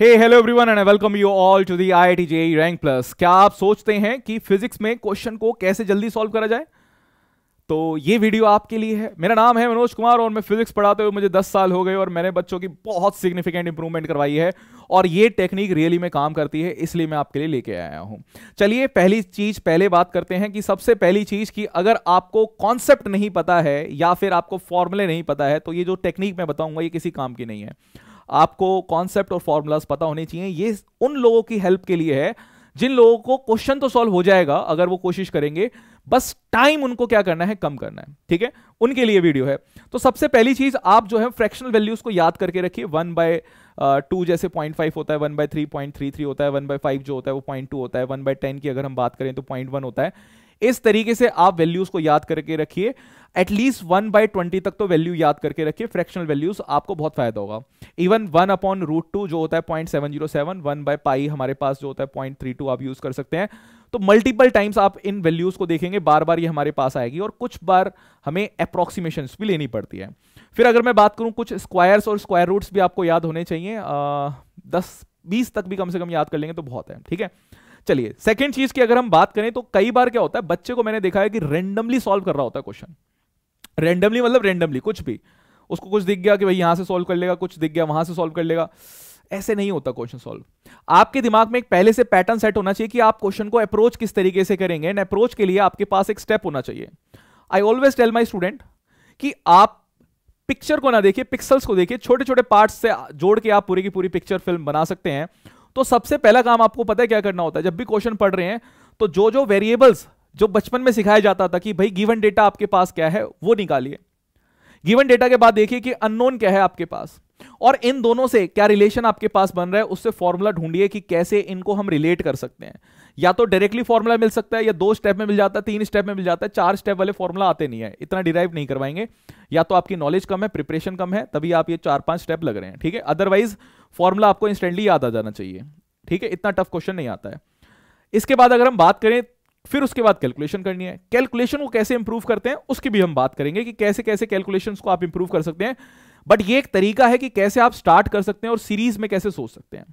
hey hello everyone and welcome you all to the I T J rank plus क्या आप सोचते हैं कि फिजिक्स में क्वेश्चन को कैसे जल्दी सॉल्व करा जाए तो ये वीडियो आपके लिए है मेरा नाम है मनोज कुमार और मैं फिजिक्स पढ़ाते हुए मुझे 10 साल हो गए और मैंने बच्चों की बहुत सिग्निफिकेंट इंप्रूवमेंट करवाई है और ये टेक्निक रियली में काम करती है इसलिए मैं आपके लिए लेके आया हूं चलिए पहली चीज पहले बात करते हैं कि सबसे पहली चीज कि अगर आपको कॉन्सेप्ट नहीं पता है या फिर आपको फॉर्मुले नहीं पता है तो ये जो टेक्निक मैं बताऊंगा ये किसी काम की नहीं है आपको कॉन्सेप्ट और फॉर्मूलाज पता होने चाहिए ये उन लोगों की हेल्प के लिए है जिन लोगों को क्वेश्चन तो सॉल्व हो जाएगा अगर वो कोशिश करेंगे बस टाइम उनको क्या करना है कम करना है ठीक है उनके लिए वीडियो है तो सबसे पहली चीज आप जो है फ्रैक्शनल वैल्यूज को याद करके रखिए वन बाय टू जैसे पॉइंट फाइव होता है one by three point three three होता है वन बाय फाइव जो होता है वो पॉइंट टू होता है वन बाय टेन की अगर हम बात करें तो पॉइंट वन होता है इस तरीके से आप वैल्यूज को याद करके रखिए एटलीस्ट वन बाय ट्वेंटी तक तो वैल्यू याद करके रखिए फ्रैक्शनल वैल्यूज आपको बहुत फायदा होगा even one upon root two जो होता है point seven zero seven one by pi हमारे पास जो होता है पॉइंट थ्री टू आप यूज कर सकते हैं तो मल्टीपल टाइम्स आप इन वैल्यूज को देखेंगे बार बार ये हमारे पास आएगी और कुछ बार हमें अप्रोक्सीमेशन भी लेनी पड़ती है फिर अगर मैं बात करूं कुछ स्क्वायर्स और स्क्वायर रूट्स भी आपको याद होने चाहिए आ, दस बीस तक भी कम से कम याद कर लेंगे तो बहुत है ठीक है चलिए सेकेंड चीज की अगर हम बात करें तो कई बार क्या होता है बच्चे को मैंने देखा है कि रेंडमली सॉल्व कर रहा होता है क्वेश्चन रेंडमली मतलब रेंडमली कुछ भी उसको कुछ दिख गया कि भाई यहां से सॉल्व कर लेगा कुछ दिख गया वहां से सॉल्व कर लेगा ऐसे नहीं होता क्वेश्चन सॉल्व आपके दिमाग में एक पहले से पैटर्न सेट होना चाहिए कि आप क्वेश्चन को अप्रोच किस तरीके से करेंगे एंड अप्रोच के लिए आपके पास एक स्टेप होना चाहिए I always tell my student कि आप पिक्चर को ना देखिए पिक्सल्स को देखिए छोटे छोटे पार्ट से जोड़ के आप पूरी की पूरी पिक्चर फिल्म बना सकते हैं तो सबसे पहला काम आपको पता है क्या करना होता है जब भी क्वेश्चन पढ़ रहे हैं तो जो जो वेरिएबल्स जो बचपन में सिखाया जाता था कि भाई गिवन डेटा आपके पास क्या है वो निकालिए गिवन डेटा के बाद देखिए कि अननोन क्या है आपके पास और इन दोनों से क्या रिलेशन आपके पास बन रहा है उससे फॉर्मूला ढूंढिए कि कैसे इनको हम रिलेट कर सकते हैं या तो डायरेक्टली फॉर्मूला मिल सकता है या दो स्टेप में मिल जाता है तीन स्टेप में मिल जाता है चार स्टेप वाले फॉर्मूला आते नहीं है इतना डिराइव नहीं करवाएंगे या तो आपकी नॉलेज कम है प्रिपरेशन कम है तभी आप ये चार पांच स्टेप लग रहे हैं ठीक है अदरवाइज फॉर्मूला आपको इंस्टेंटली याद आ जाना चाहिए ठीक है इतना टफ क्वेश्चन नहीं आता है इसके बाद अगर हम बात करें फिर उसके बाद कैलकुलेशन करनी है कैलकुलेशन को कैसे इंप्रूव करते हैं उसकी भी हम बात करेंगे कि कैसे कैसे कैलकुलेशन को आप इंप्रूव कर सकते हैं बट ये एक तरीका है कि कैसे आप स्टार्ट कर सकते हैं और सीरीज में कैसे सोच सकते हैं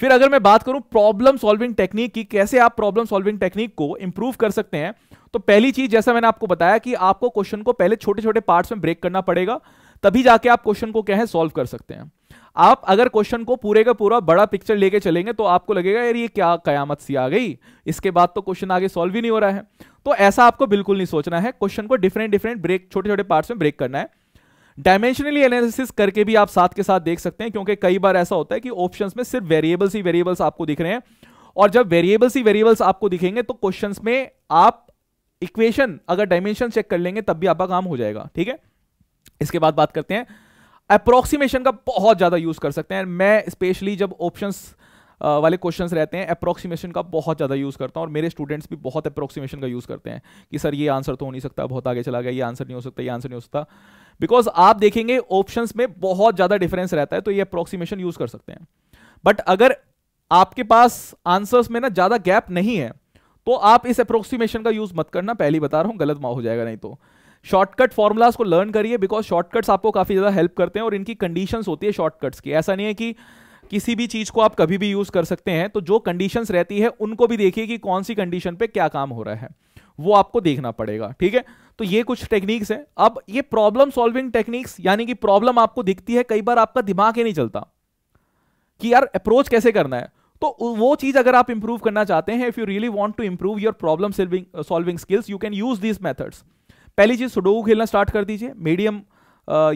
फिर अगर मैं बात करूं प्रॉब्लम सॉल्विंग टेक्निक की कैसे आप प्रॉब्लम सॉल्विंग टेक्निक को इंप्रूव कर सकते हैं तो पहली चीज जैसा मैंने आपको बताया कि आपको क्वेश्चन को पहले छोटे छोटे पार्ट्स में ब्रेक करना पड़ेगा तभी जाके आप क्वेश्चन को क्या है सॉल्व कर सकते हैं आप अगर क्वेश्चन को पूरे का पूरा बड़ा पिक्चर लेके चलेंगे तो आपको लगेगा यार ये क्या कयामत सी आ गई इसके बाद तो क्वेश्चन आगे सॉल्व ही नहीं हो रहा है तो ऐसा आपको बिल्कुल नहीं सोचना है क्वेश्चन को डिफरेंट डिफरेंट ब्रेक छोटे छोटे पार्ट्स में ब्रेक करना है डायमेंशनली एनालिसिस करके भी आप साथ के साथ देख सकते हैं क्योंकि कई बार ऐसा होता है कि ऑप्शन में सिर्फ वेरिएबल्स ही वेरिएबल्स आपको दिख रहे हैं और जब वेरिएबल्स ही वेरिएबल्स आपको दिखेंगे तो क्वेश्चन में आप इक्वेशन अगर डायमेंशन चेक कर लेंगे तब भी आपका काम हो जाएगा ठीक है इसके बाद बात करते हैं अप्रोक्सीमेशन का बहुत ज़्यादा यूज़ कर सकते हैं मैं स्पेशली जब ऑप्शन वाले क्वेश्चंस रहते हैं अप्रोक्सीमेशन का बहुत ज़्यादा यूज़ करता हूं और मेरे स्टूडेंट्स भी बहुत अप्रोक्सीमेशन का यूज़ करते हैं कि सर ये आंसर तो हो नहीं सकता बहुत आगे चला गया ये आंसर नहीं हो सकता ये आंसर नहीं हो सकता बिकॉज आप देखेंगे ऑप्शंस में बहुत ज़्यादा डिफरेंस रहता है तो ये अप्रोक्सीमेशन यूज़ कर सकते हैं बट अगर आपके पास आंसर्स में ना ज़्यादा गैप नहीं है तो आप इस अप्रोक्सीमेशन का यूज़ मत करना पहली बता रहा हूं गलत हो जाएगा नहीं तो शॉर्टकट फॉर्मूलाज को लर्न करिए बिकॉज शॉर्टकट्स आपको काफ़ी ज़्यादा हेल्प करते हैं और इनकी कंडीशन होती है शॉर्टकट्स की ऐसा नहीं है कि किसी भी चीज़ को आप कभी भी यूज़ कर सकते हैं तो जो कंडीशंस रहती है उनको भी देखिए कि कौन सी कंडीशन पे क्या काम हो रहा है वो आपको देखना पड़ेगा ठीक है तो ये कुछ टेक्निक्स हैं अब ये प्रॉब्लम सॉल्विंग टेक्निक्स यानी कि प्रॉब्लम आपको दिखती है कई बार आपका दिमाग ही नहीं चलता कि यार अप्रोच कैसे करना है तो वो चीज अगर आप इंप्रूव करना चाहते हैं if you really want to improve your problem solving solving skills you can use these methods पहली चीज सुडोकू खेलना स्टार्ट कर दीजिए मीडियम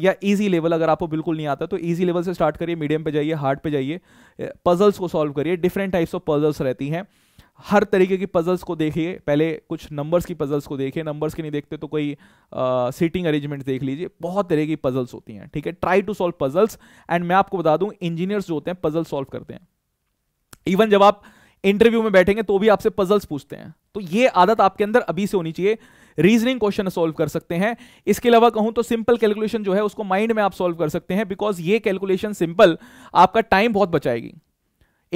या इजी लेवल अगर आपको बिल्कुल नहीं आता तो इजी लेवल से स्टार्ट करिए मीडियम पे जाइए हार्ड पे जाइए पजल्स को सॉल्व करिए डिफरेंट टाइप्स ऑफ पजल्स रहती हैं हर तरीके की पजल्स को देखिए पहले कुछ नंबर्स की पजल्स को देखिए नंबर्स के नहीं देखते तो कोई सीटिंग अरेंजमेंट देख लीजिए बहुत तरह की पजल्स होती हैं ठीक है try to solve puzzles and मैं आपको बता दूं इंजीनियर्स जो होते हैं पजल सॉल्व करते हैं इवन जब आप इंटरव्यू में बैठेंगे तो भी आपसे पजल्स पूछते हैं तो ये आदत आपके अंदर अभी से होनी चाहिए रीजनिंग क्वेश्चन सोल्व कर सकते हैं इसके अलावा कहूं तो सिंपल कैलकुलेशन जो है उसको माइंड में आप सोल्व कर सकते हैं बिकॉज ये कैलकुलेशन सिंपल आपका टाइम बहुत बचाएगी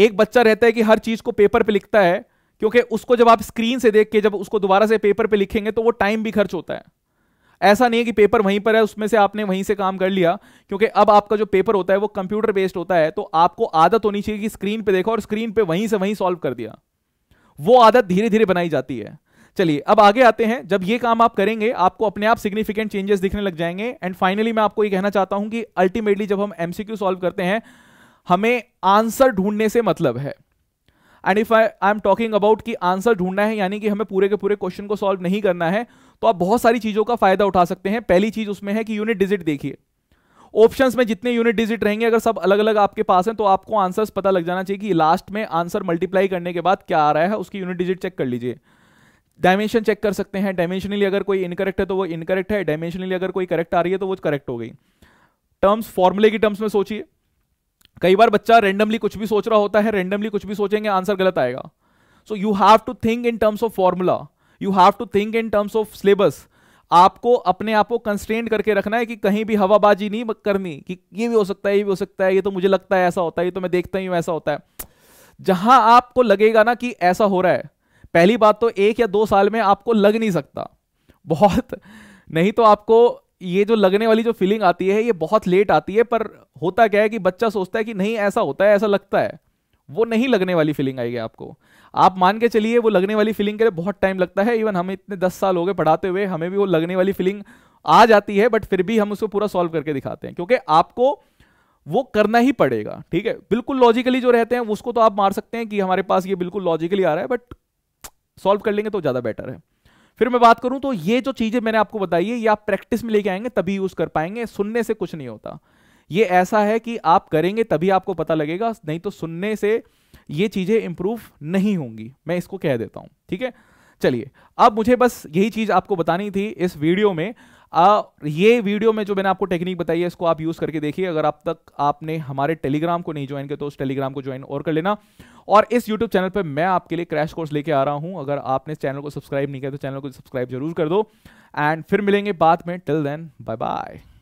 एक बच्चा रहता है कि हर चीज को पेपर पे लिखता है क्योंकि उसको जब आप स्क्रीन से देख के जब उसको दोबारा से पेपर पे लिखेंगे तो वो टाइम भी खर्च होता है ऐसा नहीं है कि पेपर वहीं पर है उसमें से आपने वहीं से काम कर लिया क्योंकि अब आपका जो पेपर होता है वो कंप्यूटर बेस्ड होता है तो आपको आदत होनी चाहिए कि स्क्रीन पे देखो और स्क्रीन पे वहीं से वहीं सॉल्व कर दिया वो आदत धीरे धीरे बनाई जाती है चलिए अब आगे आते हैं जब ये काम आप करेंगे आपको अपने आप सिग्निफिकेंट चेंजेस दिखने लग जाएंगे एंड फाइनली मैं आपको ये कहना चाहता हूं कि अल्टीमेटली जब हम एमसीक्यू सॉल्व करते हैं हमें आंसर ढूंढने से मतलब है and if I I am talking about कि आंसर ढूंढना है यानी कि हमें पूरे के पूरे क्वेश्चन को सॉल्व नहीं करना है तो आप बहुत सारी चीजों का फायदा उठा सकते हैं पहली चीज उसमें है कि यूनिट डिजिट देखिए ऑप्शन में जितने यूनिट डिजिट रहेंगे अगर सब अलग अलग आपके पास हैं तो आपको आंसर्स पता लग जाना चाहिए कि लास्ट में आंसर मल्टीप्लाई करने के बाद क्या आ रहा है उसकी यूनिट डिजिट चेक कर लीजिए डायमेंशन चेक कर सकते हैं डायमेंशनली अगर कोई इनकरेक्ट है तो वो इनकरेक्ट है डायमेंशनली अगर कोई करेक्ट आ रही है तो वो करेक्ट हो गई टर्म्स फॉर्मूले की टर्म्स में सोचिए कई बार बच्चा रेंडमली कुछ भी सोच रहा होता है रेंडमली कुछ भी सोचेंगे आंसर गलत आएगा so you have to think in terms of formula you have to think in terms of syllabus आपको अपने आप को कंस्ट्रेंट करके रखना है कि कहीं भी हवाबाजी नहीं करनी कि ये भी हो सकता है ये भी हो सकता है ये तो मुझे लगता है ऐसा होता है ये तो मैं देखता ही हूं ऐसा होता है जहां आपको लगेगा ना कि ऐसा हो रहा है पहली बात तो एक या दो साल में आपको लग नहीं सकता बहुत नहीं तो आपको ये जो लगने वाली जो फीलिंग आती है ये बहुत लेट आती है पर होता क्या है कि बच्चा सोचता है कि नहीं ऐसा होता है ऐसा लगता है वो नहीं लगने वाली फीलिंग आएगी आपको आप मान के चलिए वो लगने वाली फीलिंग के लिए बहुत टाइम लगता है इवन हमें इतने दस साल हो गए पढ़ाते हुए हमें भी वो लगने वाली फीलिंग आ जाती है बट फिर भी हम उसको पूरा सॉल्व करके दिखाते हैं क्योंकि आपको वो करना ही पड़ेगा ठीक है बिल्कुल लॉजिकली जो रहते हैं उसको तो आप मार सकते हैं कि हमारे पास ये बिल्कुल लॉजिकली आ रहा है बट सॉल्व कर लेंगे तो ज़्यादा बेटर है फिर मैं बात करूं तो ये जो चीज़ें मैंने आपको बताई है ये आप प्रैक्टिस में लेके आएंगे तभी यूज़ कर पाएंगे सुनने से कुछ नहीं होता ये ऐसा है कि आप करेंगे तभी आपको पता लगेगा नहीं तो सुनने से ये चीज़ें इंप्रूव नहीं होंगी मैं इसको कह देता हूं ठीक है चलिए अब मुझे बस यही चीज़ आपको बतानी थी इस वीडियो में आ, ये वीडियो में जो मैंने आपको टेक्निक बताई है इसको आप यूज करके देखिए अगर आप तक आपने हमारे टेलीग्राम को नहीं ज्वाइन किया तो उस टेलीग्राम को ज्वाइन और कर लेना और इस यूट्यूब चैनल पर मैं आपके लिए क्रैश कोर्स लेके आ रहा हूं अगर आपने इस चैनल को सब्सक्राइब नहीं किया तो चैनल को सब्सक्राइब जरूर कर दो एंड फिर मिलेंगे बाद में टिल देन बाय बाय